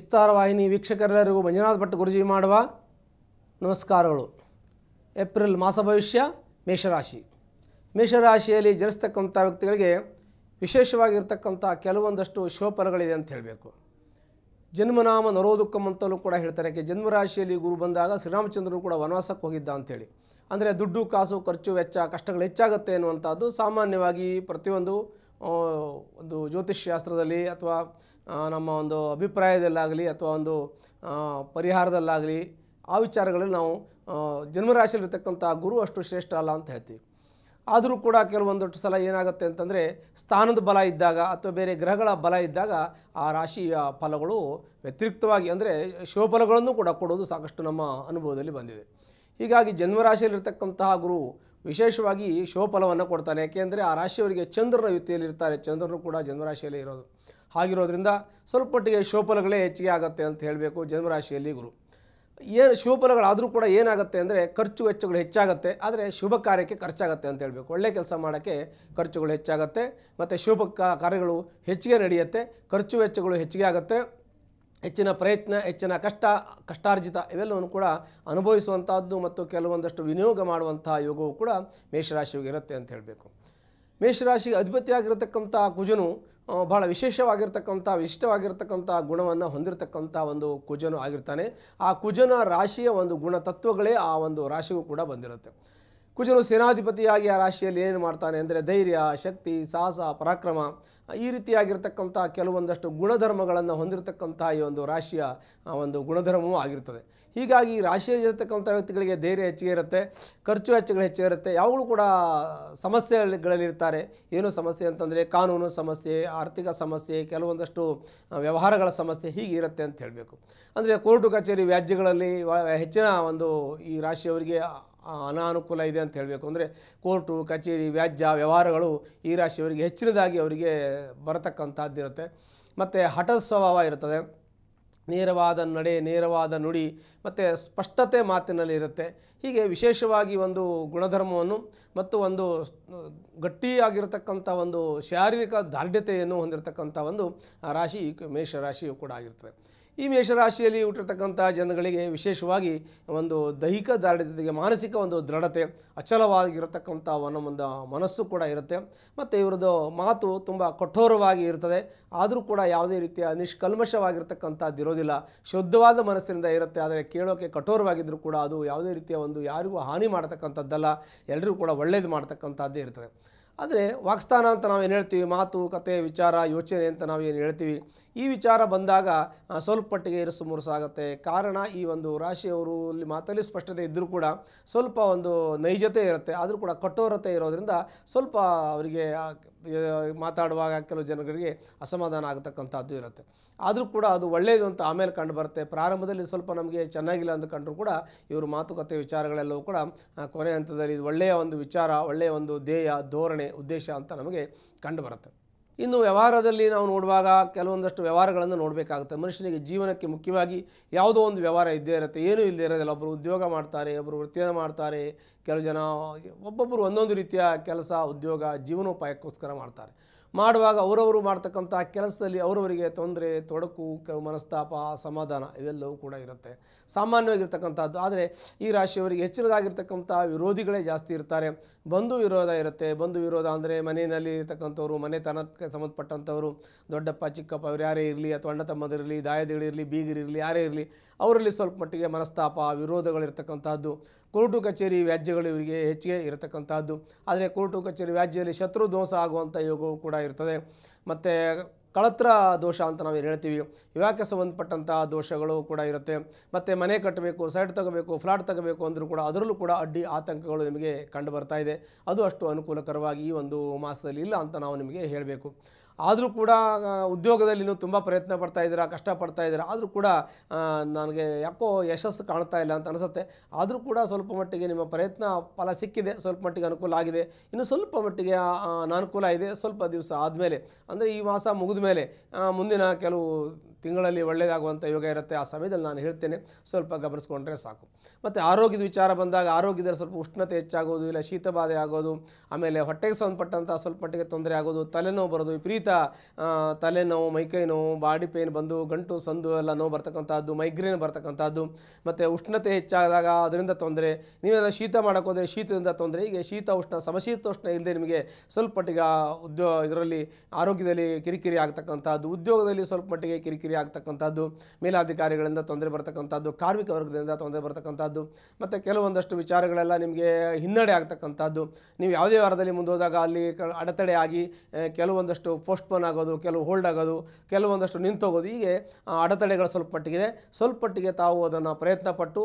ವಿಸ್ತಾರ ವಾಹಿನಿ ವೀಕ್ಷಕರೆಲ್ಲರಿಗೂ ಮಂಜುನಾಥ ಭಟ್ ಗುರುಜಿ ಮಾಡುವ ನಮಸ್ಕಾರಗಳು ಏಪ್ರಿಲ್ ಮಾಸ ಭವಿಷ್ಯ ಮೇಷರಾಶಿ ಮೇಷರಾಶಿಯಲ್ಲಿ ಜನಿಸ್ತಕ್ಕಂಥ ವ್ಯಕ್ತಿಗಳಿಗೆ ವಿಶೇಷವಾಗಿರ್ತಕ್ಕಂಥ ಕೆಲವೊಂದಷ್ಟು ಶೋಫಲಗಳಿದೆ ಅಂತ ಹೇಳಬೇಕು ಜನ್ಮನಾಮ ನರೋದುಕ್ಕಂ ಅಂತಲೂ ಕೂಡ ಹೇಳ್ತಾರೆ ಯಾಕೆ ಜನ್ಮರಾಶಿಯಲ್ಲಿ ಗುರು ಬಂದಾಗ ಶ್ರೀರಾಮಚಂದ್ರರು ಕೂಡ ವನವಾಸಕ್ಕೆ ಹೋಗಿದ್ದ ಅಂಥೇಳಿ ಅಂದರೆ ದುಡ್ಡು ಕಾಸು ಖರ್ಚು ವೆಚ್ಚ ಕಷ್ಟಗಳು ಹೆಚ್ಚಾಗುತ್ತೆ ಅನ್ನುವಂಥದ್ದು ಸಾಮಾನ್ಯವಾಗಿ ಪ್ರತಿಯೊಂದು ಒಂದು ಜ್ಯೋತಿಷ್ಯ ಶಾಸ್ತ್ರದಲ್ಲಿ ಅಥವಾ ನಮ್ಮ ಒಂದು ಅಭಿಪ್ರಾಯದಲ್ಲಾಗಲಿ ಅಥವಾ ಒಂದು ಪರಿಹಾರದಲ್ಲಾಗಲಿ ಆ ವಿಚಾರಗಳಲ್ಲಿ ನಾವು ಜನ್ಮರಾಶಿಯಲ್ಲಿರ್ತಕ್ಕಂಥ ಗುರು ಅಷ್ಟು ಶ್ರೇಷ್ಠ ಅಲ್ಲ ಅಂತ ಹೇಳ್ತೀವಿ ಆದರೂ ಕೂಡ ಕೆಲವೊಂದಷ್ಟು ಸಲ ಏನಾಗುತ್ತೆ ಅಂತಂದರೆ ಸ್ಥಾನದ ಬಲ ಇದ್ದಾಗ ಅಥವಾ ಬೇರೆ ಗ್ರಹಗಳ ಬಲ ಇದ್ದಾಗ ಆ ರಾಶಿಯ ಫಲಗಳು ವ್ಯತಿರಿಕ್ತವಾಗಿ ಅಂದರೆ ಶಿವಫಲಗಳನ್ನು ಕೂಡ ಕೊಡೋದು ಸಾಕಷ್ಟು ನಮ್ಮ ಅನುಭವದಲ್ಲಿ ಬಂದಿದೆ ಹೀಗಾಗಿ ಜನ್ಮರಾಶಿಯಲ್ಲಿರ್ತಕ್ಕಂತಹ ಗುರು ವಿಶೇಷವಾಗಿ ಶಿವಫಲವನ್ನು ಕೊಡ್ತಾನೆ ಯಾಕೆಂದರೆ ಆ ರಾಶಿಯವರಿಗೆ ಚಂದ್ರನ ಇರ್ತಾರೆ ಚಂದ್ರನು ಕೂಡ ಜನ್ಮರಾಶಿಯಲ್ಲಿ ಇರೋದು ಆಗಿರೋದ್ರಿಂದ ಸ್ವಲ್ಪ ಮಟ್ಟಿಗೆ ಶೋಫಲಗಳೇ ಹೆಚ್ಚಿಗೆ ಆಗುತ್ತೆ ಅಂತ ಹೇಳಬೇಕು ಜನ್ಮರಾಶಿಯಲ್ಲಿ ಗುರು ಏನು ಶೋಫಲಗಳಾದರೂ ಕೂಡ ಏನಾಗುತ್ತೆ ಅಂದರೆ ಖರ್ಚು ವೆಚ್ಚಗಳು ಹೆಚ್ಚಾಗುತ್ತೆ ಆದರೆ ಶುಭ ಕಾರ್ಯಕ್ಕೆ ಖರ್ಚಾಗುತ್ತೆ ಅಂತ ಹೇಳಬೇಕು ಒಳ್ಳೆ ಕೆಲಸ ಮಾಡೋಕ್ಕೆ ಖರ್ಚುಗಳು ಹೆಚ್ಚಾಗುತ್ತೆ ಮತ್ತು ಶುಭ ಕಾರ್ಯಗಳು ಹೆಚ್ಚಿಗೆ ನಡೆಯುತ್ತೆ ಖರ್ಚು ವೆಚ್ಚಗಳು ಹೆಚ್ಚಿಗೆ ಆಗುತ್ತೆ ಹೆಚ್ಚಿನ ಪ್ರಯತ್ನ ಹೆಚ್ಚಿನ ಕಷ್ಟ ಕಷ್ಟಾರ್ಜಿತ ಇವೆಲ್ಲವನ್ನು ಕೂಡ ಅನುಭವಿಸುವಂಥದ್ದು ಮತ್ತು ಕೆಲವೊಂದಷ್ಟು ವಿನಿಯೋಗ ಮಾಡುವಂತಹ ಯೋಗವು ಕೂಡ ಮೇಷರಾಶಿಗೆ ಇರುತ್ತೆ ಅಂತ ಹೇಳಬೇಕು ಮೇಷರಾಶಿಗೆ ಅಧಿಪತಿಯಾಗಿರತಕ್ಕಂಥ ಕುಜನು ಬಹಳ ವಿಶೇಷವಾಗಿರ್ತಕ್ಕಂಥ ವಿಶಿಷ್ಟವಾಗಿರ್ತಕ್ಕಂಥ ಗುಣವನ್ನು ಹೊಂದಿರತಕ್ಕಂಥ ಒಂದು ಕುಜನು ಆಗಿರ್ತಾನೆ ಆ ಕುಜನ ರಾಶಿಯ ಒಂದು ಗುಣತತ್ವಗಳೇ ಆ ಒಂದು ರಾಶಿಗೂ ಕೂಡ ಬಂದಿರುತ್ತೆ ಕುಜನು ಸೇನಾಧಿಪತಿಯಾಗಿ ಆ ರಾಶಿಯಲ್ಲಿ ಏನು ಮಾಡ್ತಾನೆ ಅಂದರೆ ಧೈರ್ಯ ಶಕ್ತಿ ಸಾಹಸ ಪರಾಕ್ರಮ ಈ ರೀತಿಯಾಗಿರ್ತಕ್ಕಂಥ ಕೆಲವೊಂದಷ್ಟು ಗುಣಧರ್ಮಗಳನ್ನು ಹೊಂದಿರತಕ್ಕಂತಹ ಈ ಒಂದು ರಾಶಿಯ ಒಂದು ಗುಣಧರ್ಮವೂ ಆಗಿರ್ತದೆ ಹೀಗಾಗಿ ರಾಶಿಯಲ್ಲಿರ್ತಕ್ಕಂಥ ವ್ಯಕ್ತಿಗಳಿಗೆ ಧೈರ್ಯ ಹೆಚ್ಚಿಗೆ ಇರುತ್ತೆ ಖರ್ಚು ವೆಚ್ಚಗಳು ಹೆಚ್ಚಿಗೆ ಇರುತ್ತೆ ಯಾವಾಗಲೂ ಕೂಡ ಸಮಸ್ಯೆಗಳಲ್ಲಿರ್ತಾರೆ ಏನು ಸಮಸ್ಯೆ ಅಂತಂದರೆ ಕಾನೂನು ಸಮಸ್ಯೆ ಆರ್ಥಿಕ ಸಮಸ್ಯೆ ಕೆಲವೊಂದಷ್ಟು ವ್ಯವಹಾರಗಳ ಸಮಸ್ಯೆ ಹೀಗೆ ಇರುತ್ತೆ ಅಂತ ಹೇಳಬೇಕು ಅಂದರೆ ಕೋರ್ಟು ಕಚೇರಿ ವ್ಯಾಜ್ಯಗಳಲ್ಲಿ ಹೆಚ್ಚಿನ ಒಂದು ಈ ರಾಶಿಯವರಿಗೆ ಅನಾನುಕೂಲ ಇದೆ ಅಂತ ಹೇಳಬೇಕು ಅಂದರೆ ಕೋರ್ಟು ಕಚೇರಿ ವ್ಯಾಜ್ಯ ವ್ಯವಹಾರಗಳು ಈ ರಾಶಿಯವರಿಗೆ ಹೆಚ್ಚಿನದಾಗಿ ಅವರಿಗೆ ಬರತಕ್ಕಂಥದ್ದಿರುತ್ತೆ ಮತ್ತು ಹಠದ ಸ್ವಭಾವ ಇರ್ತದೆ ನೇರವಾದ ನಡೆ ನೇರವಾದ ನುಡಿ ಮತ್ತು ಸ್ಪಷ್ಟತೆ ಮಾತಿನಲ್ಲಿ ಇರುತ್ತೆ ಹೀಗೆ ವಿಶೇಷವಾಗಿ ಒಂದು ಗುಣಧರ್ಮವನ್ನು ಮತ್ತು ಒಂದು ಗಟ್ಟಿಯಾಗಿರತಕ್ಕಂಥ ಒಂದು ಶಾರೀರಿಕ ದಾರ್ಢ್ಯತೆಯನ್ನು ಹೊಂದಿರತಕ್ಕಂಥ ಒಂದು ರಾಶಿ ಮೇಷರಾಶಿಯು ಕೂಡ ಆಗಿರ್ತದೆ ಈ ಮೇಷರಾಶಿಯಲ್ಲಿ ಹುಟ್ಟಿರ್ತಕ್ಕಂಥ ಜನಗಳಿಗೆ ವಿಶೇಷವಾಗಿ ಒಂದು ದೈಹಿಕ ದಾರ್ಢ್ಯ ಮಾನಸಿಕ ಒಂದು ದೃಢತೆ ಅಚಲವಾಗಿರತಕ್ಕಂಥ ಒಂದು ಒಂದು ಮನಸ್ಸು ಕೂಡ ಇರುತ್ತೆ ಮತ್ತು ಇವ್ರದ್ದು ಮಾತು ತುಂಬ ಕಠೋರವಾಗಿ ಇರ್ತದೆ ಆದರೂ ಕೂಡ ಯಾವುದೇ ರೀತಿಯ ನಿಷ್ಕಲ್ಮಶವಾಗಿರ್ತಕ್ಕಂಥದ್ದು ಇರೋದಿಲ್ಲ ಶುದ್ಧವಾದ ಮನಸ್ಸಿನಿಂದ ಇರುತ್ತೆ ಆದರೆ ಕೇಳೋಕ್ಕೆ ಕಠೋರವಾಗಿದ್ದರೂ ಕೂಡ ಅದು ಯಾವುದೇ ರೀತಿಯ ಒಂದು ಯಾರಿಗೂ ಹಾನಿ ಮಾಡ್ತಕ್ಕಂಥದ್ದಲ್ಲ ಎಲ್ಲರೂ ಕೂಡ ಒಳ್ಳೇದು ಮಾಡ್ತಕ್ಕಂಥದ್ದೇ ಇರ್ತದೆ ಆದರೆ ವಾಕ್ಸ್ಥಾನ ಅಂತ ನಾವು ಏನು ಹೇಳ್ತೀವಿ ಮಾತು ಕತೆ ವಿಚಾರ ಯೋಚನೆ ಅಂತ ನಾವು ಏನು ಹೇಳ್ತೀವಿ ಈ ವಿಚಾರ ಬಂದಾಗ ಸ್ವಲ್ಪ ಮಟ್ಟಿಗೆ ಇರಿಸು ಮುರುಸಾಗುತ್ತೆ ಕಾರಣ ಈ ಒಂದು ರಾಶಿಯವರು ಇಲ್ಲಿ ಮಾತಲ್ಲಿ ಸ್ಪಷ್ಟತೆ ಇದ್ದರೂ ಕೂಡ ಸ್ವಲ್ಪ ಒಂದು ನೈಜತೆ ಇರುತ್ತೆ ಆದರೂ ಕೂಡ ಕಠೋರತೆ ಇರೋದರಿಂದ ಸ್ವಲ್ಪ ಅವರಿಗೆ ಮಾತಾಡುವಾಗ ಕೆಲವು ಜನಗಳಿಗೆ ಅಸಮಾಧಾನ ಆಗತಕ್ಕಂಥದ್ದು ಇರುತ್ತೆ ಆದರೂ ಕೂಡ ಅದು ಒಳ್ಳೆಯದು ಅಂತ ಆಮೇಲೆ ಕಂಡು ಬರುತ್ತೆ ಪ್ರಾರಂಭದಲ್ಲಿ ಸ್ವಲ್ಪ ನಮಗೆ ಚೆನ್ನಾಗಿಲ್ಲ ಅಂತ ಕಂಡರೂ ಕೂಡ ಇವರು ಮಾತುಕತೆ ವಿಚಾರಗಳೆಲ್ಲವೂ ಕೂಡ ಕೊನೆ ಹಂತದಲ್ಲಿ ಇದು ಒಳ್ಳೆಯ ಒಂದು ವಿಚಾರ ಒಳ್ಳೆಯ ಒಂದು ಧ್ಯೇಯ ಧೋರಣೆ ಉದ್ದೇಶ ಅಂತ ನಮಗೆ ಕಂಡು ಬರುತ್ತೆ ಇನ್ನು ವ್ಯವಹಾರದಲ್ಲಿ ನಾವು ನೋಡುವಾಗ ಕೆಲವೊಂದಷ್ಟು ವ್ಯವಹಾರಗಳನ್ನು ನೋಡಬೇಕಾಗುತ್ತೆ ಮನುಷ್ಯನಿಗೆ ಜೀವನಕ್ಕೆ ಮುಖ್ಯವಾಗಿ ಯಾವುದೋ ಒಂದು ವ್ಯವಹಾರ ಇದ್ದೇ ಇರುತ್ತೆ ಏನೂ ಇಲ್ಲದೇ ಇರೋದಿಲ್ಲ ಒಬ್ಬರು ಉದ್ಯೋಗ ಮಾಡ್ತಾರೆ ಒಬ್ಬರು ವೃತ್ತಿಯನ್ನು ಮಾಡ್ತಾರೆ ಕೆಲವು ಜನ ಒಬ್ಬೊಬ್ಬರು ಒಂದೊಂದು ರೀತಿಯ ಕೆಲಸ ಉದ್ಯೋಗ ಜೀವನೋಪಾಯಕ್ಕೋಸ್ಕರ ಮಾಡ್ತಾರೆ ಮಾಡುವಾಗ ಅವರವರು ಮಾಡ್ತಕ್ಕಂಥ ಕೆಲಸದಲ್ಲಿ ಅವರವರಿಗೆ ತೊಂದರೆ ತೊಡಕು ಮನಸ್ತಾಪ ಸಮಾಧಾನ ಇವೆಲ್ಲವೂ ಕೂಡ ಇರುತ್ತೆ ಸಾಮಾನ್ಯವಾಗಿರ್ತಕ್ಕಂಥದ್ದು ಆದರೆ ಈ ರಾಶಿಯವರಿಗೆ ಹೆಚ್ಚಿನದಾಗಿರ್ತಕ್ಕಂಥ ವಿರೋಧಿಗಳೇ ಜಾಸ್ತಿ ಇರ್ತಾರೆ ಬಂಧು ವಿರೋಧ ಇರುತ್ತೆ ಬಂಧು ವಿರೋಧ ಅಂದರೆ ಮನೆಯಲ್ಲಿ ಇರ್ತಕ್ಕಂಥವ್ರು ಮನೆತನಕ್ಕೆ ಸಂಬಂಧಪಟ್ಟಂಥವರು ದೊಡ್ಡಪ್ಪ ಚಿಕ್ಕಪ್ಪ ಅವ್ರು ಯಾರೇ ಇರಲಿ ಅಥವಾ ಅಣ್ಣ ತಮ್ಮದಿರಲಿ ದಾಯದಿಗಳಿರಲಿ ಬೀಗರಿರಲಿ ಯಾರೇ ಇರಲಿ ಅವರಲ್ಲಿ ಸ್ವಲ್ಪ ಮಟ್ಟಿಗೆ ಮನಸ್ತಾಪ ವಿರೋಧಗಳಿರ್ತಕ್ಕಂಥದ್ದು ಕೋರ್ಟು ಕಚೇರಿ ವ್ಯಾಜ್ಯಗಳು ಇವರಿಗೆ ಹೆಚ್ಚಿಗೆ ಇರತಕ್ಕಂಥದ್ದು ಆದರೆ ಕೋರ್ಟು ಕಚೇರಿ ವ್ಯಾಜ್ಯದಲ್ಲಿ ಶತ್ರು ದೋಷ ಆಗುವಂಥ ಯೋಗವು ಕೂಡ ಇರ್ತದೆ ಮತ್ತು ಕಳತ್ರ ದೋಷ ಅಂತ ನಾವು ಹೇಳ್ತೀವಿ ವಿವಾಹಕ್ಕೆ ಸಂಬಂಧಪಟ್ಟಂತಹ ದೋಷಗಳು ಕೂಡ ಇರುತ್ತೆ ಮತ್ತು ಮನೆ ಕಟ್ಟಬೇಕು ಸೈಟ್ ತಗೋಬೇಕು ಫ್ಲಾಟ್ ತಗೋಬೇಕು ಅಂದರೂ ಕೂಡ ಅದರಲ್ಲೂ ಕೂಡ ಅಡ್ಡಿ ಆತಂಕಗಳು ನಿಮಗೆ ಕಂಡು ಬರ್ತಾ ಇದೆ ಅದು ಅಷ್ಟು ಅನುಕೂಲಕರವಾಗಿ ಈ ಒಂದು ಮಾಸದಲ್ಲಿ ಇಲ್ಲ ಅಂತ ನಾವು ನಿಮಗೆ ಹೇಳಬೇಕು ಆದರೂ ಕೂಡ ಉದ್ಯೋಗದಲ್ಲಿ ಉದ್ಯೋಗದಲ್ಲಿನೂ ತುಂಬ ಪ್ರಯತ್ನ ಪಡ್ತಾ ಇದ್ದೀರಾ ಕಷ್ಟಪಡ್ತಾ ಇದ್ದೀರಾ ಆದರೂ ಕೂಡ ನನಗೆ ಯಾಕೋ ಯಶಸ್ಸು ಕಾಣ್ತಾ ಇಲ್ಲ ಅಂತ ಅನಿಸುತ್ತೆ ಆದರೂ ಕೂಡ ಸ್ವಲ್ಪ ಮಟ್ಟಿಗೆ ನಿಮ್ಮ ಪ್ರಯತ್ನ ಫಲ ಸಿಕ್ಕಿದೆ ಸ್ವಲ್ಪ ಮಟ್ಟಿಗೆ ಅನುಕೂಲ ಆಗಿದೆ ಇನ್ನು ಸ್ವಲ್ಪ ಮಟ್ಟಿಗೆ ಅನಾನುಕೂಲ ಇದೆ ಸ್ವಲ್ಪ ದಿವಸ ಆದಮೇಲೆ ಅಂದರೆ ಈ ಮಾಸ ಮುಗಿದ ಮೇಲೆ ಮುಂದಿನ ಕೆಲವು ತಿಂಗಳಲ್ಲಿ ಒಳ್ಳೆಯದಾಗುವಂಥ ಯೋಗ ಇರುತ್ತೆ ಆ ಸಮಯದಲ್ಲಿ ನಾನು ಹೇಳ್ತೇನೆ ಸ್ವಲ್ಪ ಗಮನಿಸ್ಕೊಂಡ್ರೆ ಸಾಕು ಮತ್ತು ಆರೋಗ್ಯದ ವಿಚಾರ ಬಂದಾಗ ಆರೋಗ್ಯದಲ್ಲಿ ಸ್ವಲ್ಪ ಉಷ್ಣತೆ ಹೆಚ್ಚಾಗೋದು ಇಲ್ಲ ಶೀತಬಾಧೆ ಆಗೋದು ಆಮೇಲೆ ಹೊಟ್ಟೆಗೆ ಸಂಬಂಧಪಟ್ಟಂಥ ಸ್ವಲ್ಪ ಮಟ್ಟಿಗೆ ತೊಂದರೆ ಆಗೋದು ತಲೆನೋವು ಬರೋದು ವಿಪರೀತ ತಲೆನೋವು ಮೈಕೈ ನೋವು ಬಾಡಿ ಪೇನ್ ಬಂದು ಗಂಟು ಸಂದು ಎಲ್ಲ ನೋವು ಬರ್ತಕ್ಕಂಥದ್ದು ಮೈಗ್ರೇನ್ ಬರ್ತಕ್ಕಂಥದ್ದು ಮತ್ತು ಉಷ್ಣತೆ ಹೆಚ್ಚಾದಾಗ ಅದರಿಂದ ತೊಂದರೆ ನೀವೆಲ್ಲ ಶೀತ ಮಾಡೋಕ್ಕೋದ್ರೆ ಶೀತದಿಂದ ತೊಂದರೆ ಹೀಗೆ ಶೀತ ಉಷ್ಣ ಸಮಶೀತೋಷ್ಣ ಇಲ್ಲದೆ ನಿಮಗೆ ಸ್ವಲ್ಪ ಮಟ್ಟಿಗೆ ಉದ್ಯೋ ಇದರಲ್ಲಿ ಆರೋಗ್ಯದಲ್ಲಿ ಕಿರಿಕಿರಿ ಆಗ್ತಕ್ಕಂಥದ್ದು ಉದ್ಯೋಗದಲ್ಲಿ ಸ್ವಲ್ಪ ಮಟ್ಟಿಗೆ ಕಿರಿಕಿರಿ ಆಗ್ತಕ್ಕಂಥದ್ದು ಮೇಲಾಧಿಕಾರಿಗಳಿಂದ ತೊಂದರೆ ಬರ್ತಕ್ಕಂಥದ್ದು ಕಾರ್ಮಿಕ ವರ್ಗದಿಂದ ತೊಂದರೆ ಬರ್ತಕ್ಕಂಥದ್ದು ಮತ್ತು ಕೆಲವೊಂದಷ್ಟು ವಿಚಾರಗಳೆಲ್ಲ ನಿಮಗೆ ಹಿನ್ನಡೆ ಆಗ್ತಕ್ಕಂಥದ್ದು ನೀವು ಯಾವುದೇ ವಾರದಲ್ಲಿ ಮುಂದೋದಾಗ ಅಲ್ಲಿ ಅಡೆತಡೆ ಆಗಿ ಕೆಲವೊಂದಷ್ಟು ಪೋಸ್ಟ್ಪೋನ್ ಆಗೋದು ಕೆಲವು ಹೋಲ್ಡ್ ಆಗೋದು ಕೆಲವೊಂದಷ್ಟು ನಿಂತೋಗೋದು ಹೀಗೆ ಅಡೆತಡೆಗಳು ಸ್ವಲ್ಪ ಮಟ್ಟಿಗೆ ಸ್ವಲ್ಪ ಮಟ್ಟಿಗೆ ತಾವು ಅದನ್ನು ಪ್ರಯತ್ನ ಪಟ್ಟು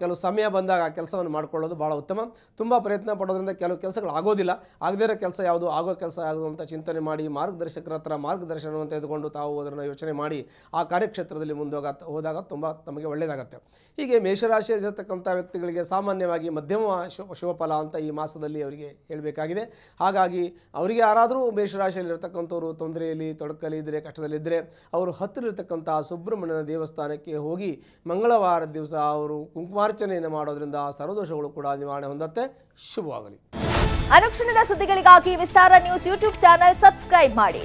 ಕೆಲವು ಸಮಯ ಬಂದಾಗ ಆ ಕೆಲಸವನ್ನು ಮಾಡಿಕೊಳ್ಳೋದು ಭಾಳ ಉತ್ತಮ ತುಂಬ ಪ್ರಯತ್ನ ಪಡೋದ್ರಿಂದ ಕೆಲವು ಕೆಲಸಗಳು ಆಗೋದಿಲ್ಲ ಆಗದೇ ಇರೋ ಕೆಲಸ ಯಾವುದು ಆಗೋ ಕೆಲಸ ಆಗೋದು ಅಂತ ಚಿಂತನೆ ಮಾಡಿ ಮಾರ್ಗದರ್ಶಕರ ಹತ್ರ ಮಾರ್ಗದರ್ಶನವನ್ನು ತೆಗೆದುಕೊಂಡು ತಾವು ಅದನ್ನು ಯೋಚನೆ ಮಾಡಿ ಆ ಕಾರ್ಯಕ್ಷೇತ್ರದಲ್ಲಿ ಮುಂದೋಗ ಹೋದಾಗ ತುಂಬ ನಮಗೆ ಒಳ್ಳೆಯದಾಗುತ್ತೆ ಹೀಗೆ ಮೇಷರಾಶಿಯಲ್ಲಿರ್ತಕ್ಕಂಥ ವ್ಯಕ್ತಿಗಳಿಗೆ ಸಾಮಾನ್ಯವಾಗಿ ಮಧ್ಯಮ ಶುಭ ಶುಭಫಲ ಅಂತ ಈ ಮಾಸದಲ್ಲಿ ಅವರಿಗೆ ಹೇಳಬೇಕಾಗಿದೆ ಹಾಗಾಗಿ ಅವರಿಗೆ ಯಾರಾದರೂ ಮೇಷರಾಶಿಯಲ್ಲಿರ್ತಕ್ಕಂಥ ಅವರು ತೊಂದರೆಯಲ್ಲಿ ತೊಡಕಲಿದ್ರೆ ಕಷ್ಟದಲ್ಲಿದ್ದರೆ ಅವರು ಹತ್ತಿರತಕ್ಕಂಥ ಸುಬ್ರಹ್ಮಣ್ಯನ ದೇವಸ್ಥಾನಕ್ಕೆ ಹೋಗಿ ಮಂಗಳವಾರ ದಿವಸ ಅವರು ಕುಂಕುಮಾರ್ಚನೆಯನ್ನು ಮಾಡೋದರಿಂದ ಸರ್ವದೋಷಗಳು ಕೂಡ ನಿವಾರಣೆ ಹೊಂದತ್ತೆ ಶುಭವಾಗಲಿ ಅನುಕ್ಷಣದ ಸುದ್ದಿಗಳಿಗಾಗಿ Vistara news YouTube channel subscribe ಮಾಡಿ